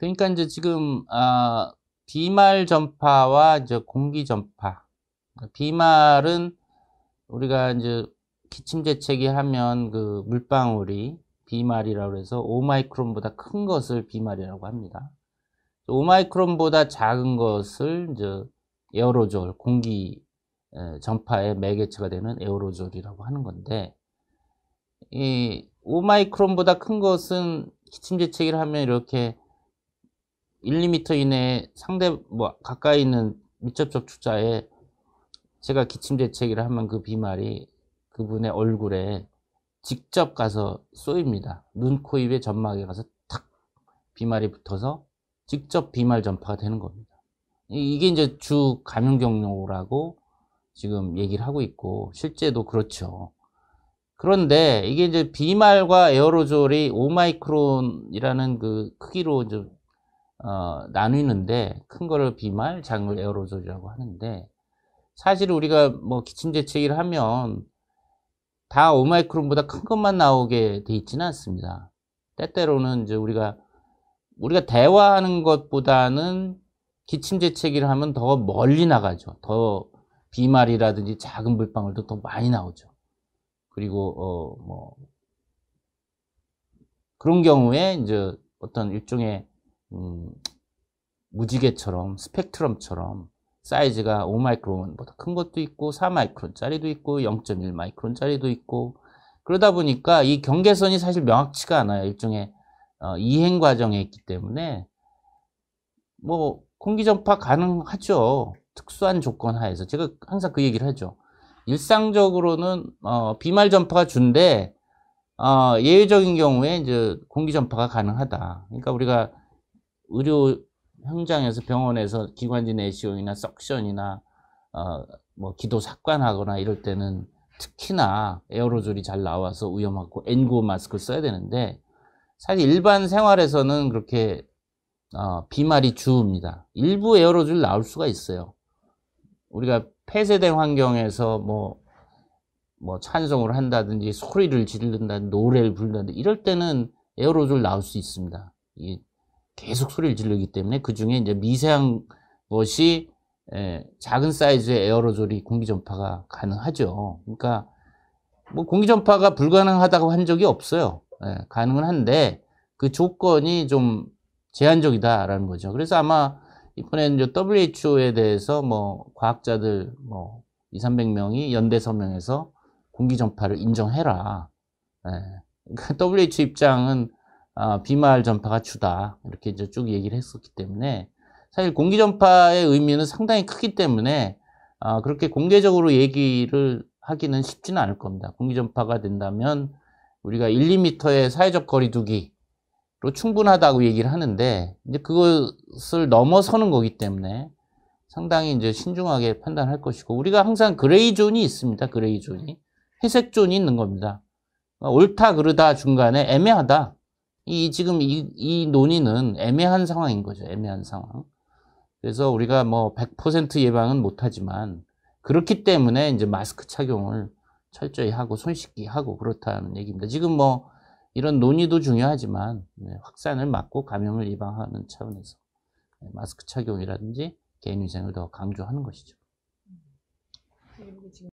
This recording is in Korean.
그러니까 이제 지금 아, 비말 전파와 이제 공기 전파. 그러니까 비말은 우리가 이제 기침 재채기 하면 그 물방울이 비말이라고 해서 5마이크론보다 큰 것을 비말이라고 합니다. 5마이크론보다 작은 것을 이제 에어로졸, 공기 전파의 매개체가 되는 에어로졸이라고 하는 건데 이 5마이크론보다 큰 것은 기침 재채기를 하면 이렇게 1~2m 이내에 상대 뭐 가까이 있는 밀접 접촉자에 제가 기침 재채기를 하면 그 비말이 그분의 얼굴에 직접 가서 쏘입니다. 눈, 코, 입의 점막에 가서 탁 비말이 붙어서 직접 비말 전파가 되는 겁니다. 이게 이제 주 감염 경로라고 지금 얘기를 하고 있고 실제도 그렇죠. 그런데 이게 이제 비말과 에어로졸이 5마이크론이라는 그 크기로 좀 어, 나뉘는데 큰 거를 비말, 작물 에어로졸이라고 하는데 사실 우리가 뭐 기침 재채기를 하면 다 오마이크론보다 큰 것만 나오게 돼 있지는 않습니다. 때때로는 이제 우리가 우리가 대화하는 것보다는 기침 재채기를 하면 더 멀리 나가죠. 더 비말이라든지 작은 물방울도 더 많이 나오죠. 그리고 어뭐 그런 경우에 이제 어떤 일종의 음, 무지개처럼 스펙트럼처럼 사이즈가 5마이크론보다 큰 것도 있고 4마이크론짜리도 있고 0.1마이크론짜리도 있고 그러다 보니까 이 경계선이 사실 명확치가 않아요. 일종의 어, 이행 과정에 있기 때문에 뭐 공기전파 가능하죠. 특수한 조건 하에서 제가 항상 그 얘기를 하죠. 일상적으로는 어, 비말 전파가 준데 어, 예외적인 경우에 이제 공기전파가 가능하다. 그러니까 우리가 의료 현장에서 병원에서 기관지 내시경이나 석션이나 어, 뭐 기도 삭관하거나 이럴 때는 특히나 에어로졸이 잘 나와서 위험하고 N95 마스크 써야 되는데 사실 일반 생활에서는 그렇게 어, 비말이 주입니다. 일부 에어로졸 나올 수가 있어요. 우리가 폐쇄된 환경에서 뭐뭐 찬송을 한다든지 소리를 지른다든지 노래를 부른다든지 이럴 때는 에어로졸 나올 수 있습니다. 이 계속 소리를 지르기 때문에 그 중에 이제 미세한 것이 에, 작은 사이즈의 에어로졸이 공기 전파가 가능하죠. 그러니까 뭐 공기 전파가 불가능하다고 한 적이 없어요. 에, 예, 가능은 한데 그 조건이 좀 제한적이다라는 거죠. 그래서 아마 이번에 는 WHO에 대해서 뭐 과학자들 뭐 2, 300명이 연대 서명해서 공기 전파를 인정해라. 에. 예, 그러니까 WHO 입장은 아, 비말 전파가 주다 이렇게 이제 쭉 얘기를 했었기 때문에 사실 공기 전파의 의미는 상당히 크기 때문에 아, 그렇게 공개적으로 얘기를 하기는 쉽지는 않을 겁니다. 공기 전파가 된다면 우리가 1, 2m의 사회적 거리두기로 충분하다고 얘기를 하는데 이제 그것을 넘어서는 거기 때문에 상당히 이제 신중하게 판단할 것이고 우리가 항상 그레이 존이 있습니다. 그레이 존이 회색 존이 있는 겁니다. 어, 옳다 그르다 중간에 애매하다. 이 지금 이, 이 논의는 애매한 상황인 거죠. 애매한 상황. 그래서 우리가 뭐 100% 예방은 못하지만 그렇기 때문에 이제 마스크 착용을 철저히 하고 손 씻기 하고 그렇다는 얘기입니다. 지금 뭐 이런 논의도 중요하지만 네, 확산을 막고 감염을 예방하는 차원에서 네, 마스크 착용이라든지 개인위생을 더 강조하는 것이죠. 음.